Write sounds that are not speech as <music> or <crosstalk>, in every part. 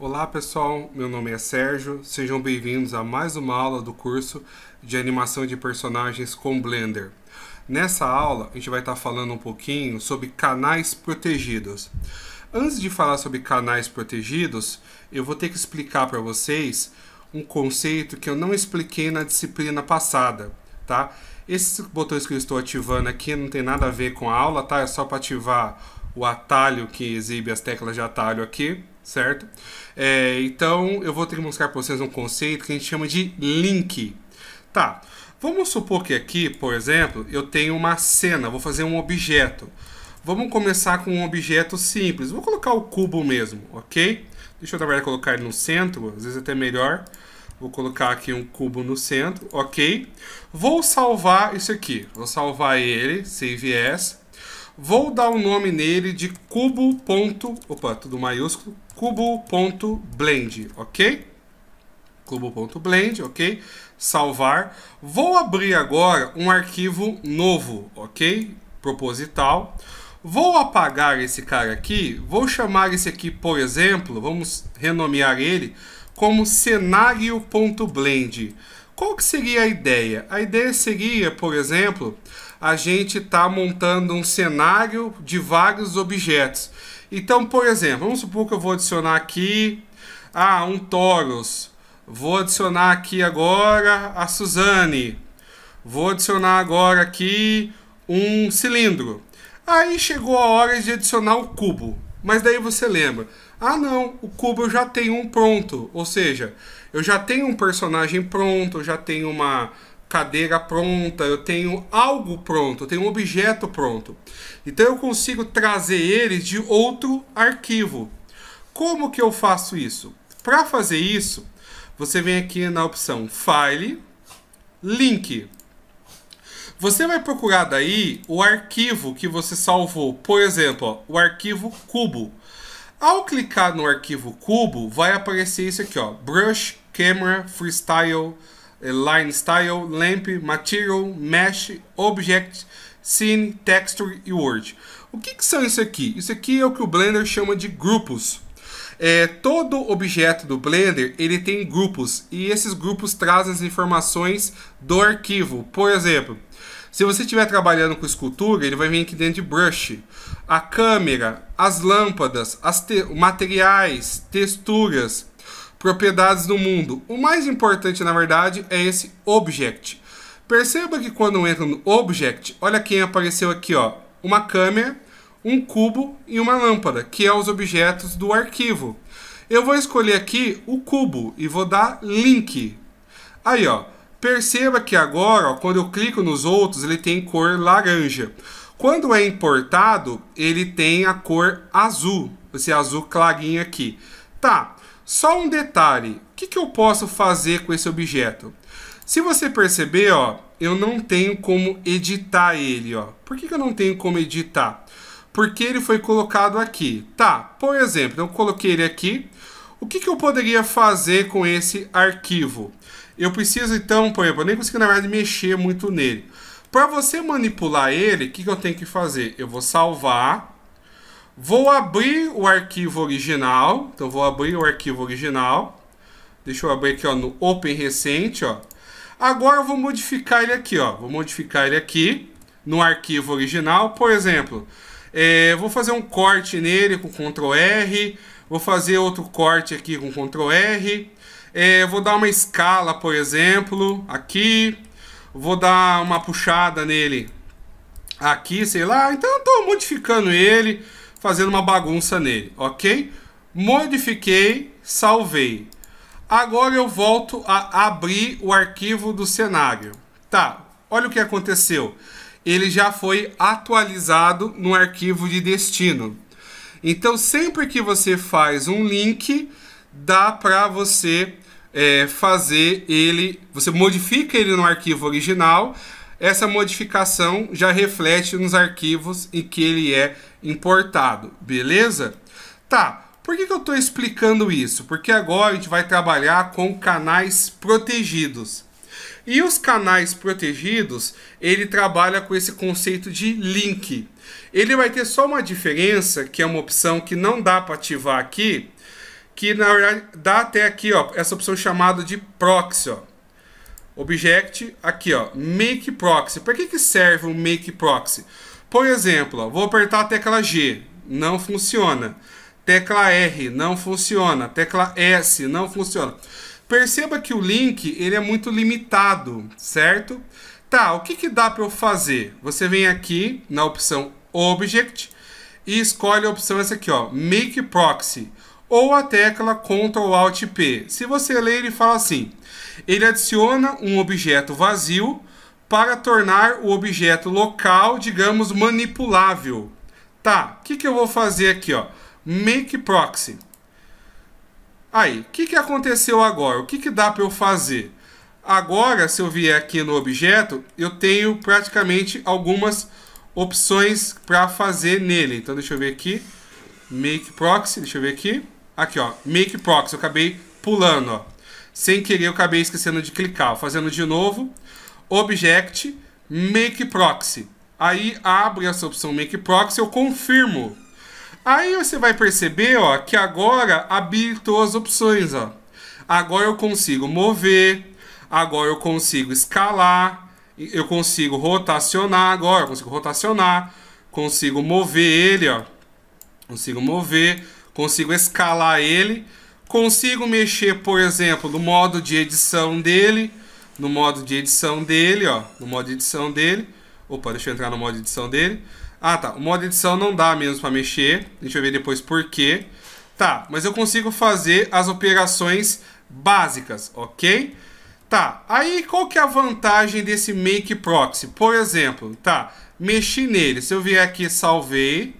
Olá pessoal, meu nome é Sérgio, sejam bem-vindos a mais uma aula do curso de animação de personagens com Blender. Nessa aula a gente vai estar falando um pouquinho sobre canais protegidos. Antes de falar sobre canais protegidos, eu vou ter que explicar para vocês um conceito que eu não expliquei na disciplina passada, tá? Esses botões que eu estou ativando aqui não tem nada a ver com a aula, tá? É só para ativar o atalho que exibe as teclas de atalho aqui, certo? É, então eu vou ter que mostrar para vocês um conceito que a gente chama de link. Tá, vamos supor que aqui, por exemplo, eu tenho uma cena, vou fazer um objeto. Vamos começar com um objeto simples, vou colocar o cubo mesmo, ok? Deixa eu, trabalhar colocar ele no centro, às vezes é até melhor. Vou colocar aqui um cubo no centro, ok? Vou salvar isso aqui, vou salvar ele, save as. Vou dar o um nome nele de cubo. Ponto, opa, tudo maiúsculo, cubo.blend, ok? cubo.blend, ok? Salvar. Vou abrir agora um arquivo novo, ok? Proposital. Vou apagar esse cara aqui, vou chamar esse aqui, por exemplo, vamos renomear ele como cenário.blend. Qual que seria a ideia? A ideia seria, por exemplo, a gente está montando um cenário de vários objetos. Então, por exemplo, vamos supor que eu vou adicionar aqui ah, um Taurus. Vou adicionar aqui agora a Suzane. Vou adicionar agora aqui um cilindro. Aí chegou a hora de adicionar o cubo. Mas daí você lembra: ah, não, o cubo eu já tenho um pronto. Ou seja, eu já tenho um personagem pronto, eu já tenho uma cadeira pronta, eu tenho algo pronto, eu tenho um objeto pronto. Então eu consigo trazer ele de outro arquivo. Como que eu faço isso? Para fazer isso, você vem aqui na opção File, Link. Você vai procurar daí o arquivo que você salvou, por exemplo, ó, o arquivo cubo. Ao clicar no arquivo cubo, vai aparecer isso aqui, ó, Brush Camera Freestyle eh, line Style, Lamp, Material, Mesh, Object, Scene, Texture e Word. O que, que são isso aqui? Isso aqui é o que o Blender chama de grupos. É, todo objeto do Blender ele tem grupos e esses grupos trazem as informações do arquivo. Por exemplo, se você estiver trabalhando com escultura, ele vai vir aqui dentro de Brush. A câmera, as lâmpadas, as te materiais, texturas, propriedades do mundo. O mais importante, na verdade, é esse object. Perceba que quando entro no object, olha quem apareceu aqui, ó, uma câmera, um cubo e uma lâmpada, que é os objetos do arquivo. Eu vou escolher aqui o cubo e vou dar link. Aí, ó, perceba que agora, ó, quando eu clico nos outros, ele tem cor laranja. Quando é importado, ele tem a cor azul, esse azul clarinho aqui. Tá, só um detalhe, o que, que eu posso fazer com esse objeto? Se você perceber, ó, eu não tenho como editar ele. Ó. Por que, que eu não tenho como editar? Porque ele foi colocado aqui. Tá, por exemplo, eu coloquei ele aqui. O que, que eu poderia fazer com esse arquivo? Eu preciso, então, por exemplo, eu nem consigo, na verdade, mexer muito nele. Para você manipular ele, o que, que eu tenho que fazer? Eu vou salvar Vou abrir o arquivo original. Então, vou abrir o arquivo original. Deixa eu abrir aqui ó, no Open Recente. Ó. Agora, eu vou modificar ele aqui. Ó. Vou modificar ele aqui no arquivo original. Por exemplo, é, vou fazer um corte nele com Ctrl R. Vou fazer outro corte aqui com Ctrl R. É, vou dar uma escala, por exemplo, aqui. Vou dar uma puxada nele aqui, sei lá. Então, estou modificando ele fazendo uma bagunça nele, ok? Modifiquei, salvei. Agora eu volto a abrir o arquivo do cenário. Tá, olha o que aconteceu. Ele já foi atualizado no arquivo de destino. Então, sempre que você faz um link, dá para você é, fazer ele... Você modifica ele no arquivo original essa modificação já reflete nos arquivos em que ele é importado, beleza? Tá, por que, que eu estou explicando isso? Porque agora a gente vai trabalhar com canais protegidos. E os canais protegidos, ele trabalha com esse conceito de link. Ele vai ter só uma diferença, que é uma opção que não dá para ativar aqui, que na verdade dá até aqui, ó, essa opção chamada de proxy, ó. Object, aqui ó, make proxy. Para que, que serve um make proxy? Por exemplo, ó, vou apertar a tecla G, não funciona. Tecla R, não funciona. Tecla S, não funciona. Perceba que o link ele é muito limitado, certo? Tá, o que, que dá para eu fazer? Você vem aqui na opção Object e escolhe a opção essa aqui, ó, Make Proxy, ou a tecla Ctrl Alt P. Se você ler, ele fala assim: ele adiciona um objeto vazio para tornar o objeto local, digamos, manipulável. Tá, o que, que eu vou fazer aqui? Ó? Make proxy. Aí, o que, que aconteceu agora? O que, que dá para eu fazer? Agora, se eu vier aqui no objeto, eu tenho praticamente algumas opções para fazer nele. Então, deixa eu ver aqui. Make proxy, deixa eu ver aqui. Aqui, ó, make proxy. Eu acabei pulando, ó. Sem querer, eu acabei esquecendo de clicar. Fazendo de novo. Object, Make Proxy. Aí abre essa opção Make Proxy, eu confirmo. Aí você vai perceber ó, que agora habilitou as opções. Ó. Agora eu consigo mover, agora eu consigo escalar, eu consigo rotacionar agora, eu consigo rotacionar, consigo mover ele, ó. consigo mover, consigo escalar ele. Consigo mexer, por exemplo, no modo de edição dele, no modo de edição dele, ó, no modo de edição dele. Opa, deixa eu entrar no modo de edição dele. Ah, tá, o modo de edição não dá mesmo para mexer. Deixa eu ver depois por quê. Tá, mas eu consigo fazer as operações básicas, OK? Tá, aí qual que é a vantagem desse Make Proxy? Por exemplo, tá, mexi nele. Se eu vier aqui, salvei.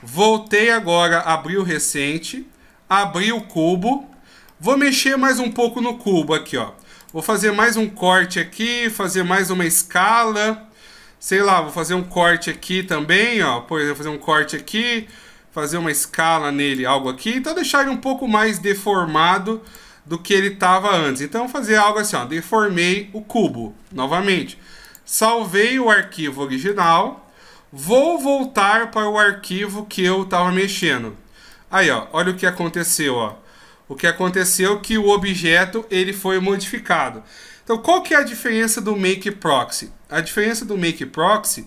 Voltei agora, abri o recente abri o cubo. Vou mexer mais um pouco no cubo aqui, ó. Vou fazer mais um corte aqui, fazer mais uma escala. Sei lá, vou fazer um corte aqui também, ó. Por exemplo, fazer um corte aqui, fazer uma escala nele, algo aqui. Então deixar ele um pouco mais deformado do que ele estava antes. Então fazer algo assim, ó. Deformei o cubo, novamente. Salvei o arquivo original. Vou voltar para o arquivo que eu estava mexendo. Aí, ó, olha o que aconteceu, ó. O que aconteceu é que o objeto ele foi modificado. Então, qual que é a diferença do make proxy? A diferença do make proxy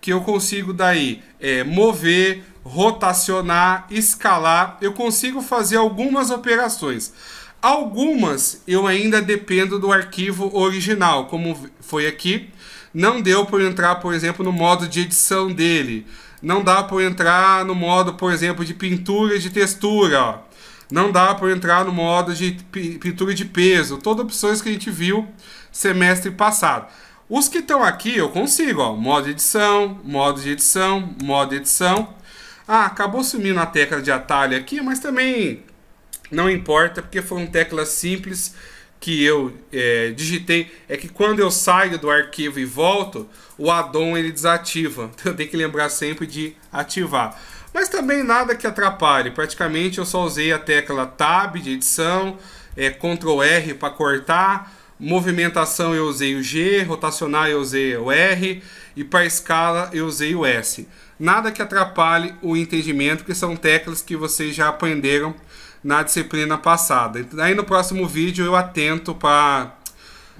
que eu consigo daí é, mover, rotacionar, escalar, eu consigo fazer algumas operações. Algumas eu ainda dependo do arquivo original, como foi aqui. Não deu para entrar, por exemplo, no modo de edição dele. Não dá para entrar no modo, por exemplo, de pintura de textura. Ó. Não dá para entrar no modo de pintura de peso. Todas opções que a gente viu semestre passado. Os que estão aqui eu consigo, ó, modo de edição, modo de edição, modo de edição. Ah, acabou sumindo a tecla de atalho aqui, mas também não importa, porque foram teclas simples que eu é, digitei é que quando eu saio do arquivo e volto, o addon ele desativa. Então <laughs> eu tenho que lembrar sempre de ativar. Mas também nada que atrapalhe. Praticamente eu só usei a tecla Tab de edição, é, Ctrl R para cortar, movimentação eu usei o G, rotacionar eu usei o R e para escala eu usei o S. Nada que atrapalhe o entendimento, que são teclas que vocês já aprenderam na disciplina passada. Aí no próximo vídeo eu atento para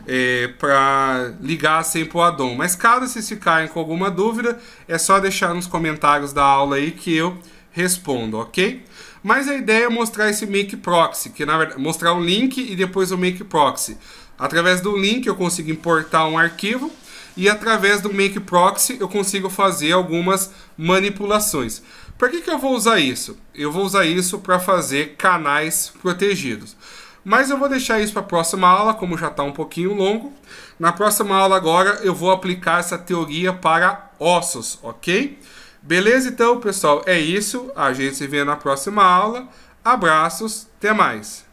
é, para ligar sempre o addon. Mas caso vocês ficarem com alguma dúvida, é só deixar nos comentários da aula aí que eu respondo, ok? Mas a ideia é mostrar esse make proxy, que na verdade mostrar o link e depois o make proxy. Através do link eu consigo importar um arquivo e através do make proxy eu consigo fazer algumas manipulações. Para que, que eu vou usar isso? Eu vou usar isso para fazer canais protegidos. Mas eu vou deixar isso para a próxima aula, como já está um pouquinho longo. Na próxima aula agora eu vou aplicar essa teoria para ossos, ok? Beleza então, pessoal? É isso. A gente se vê na próxima aula. Abraços, até mais!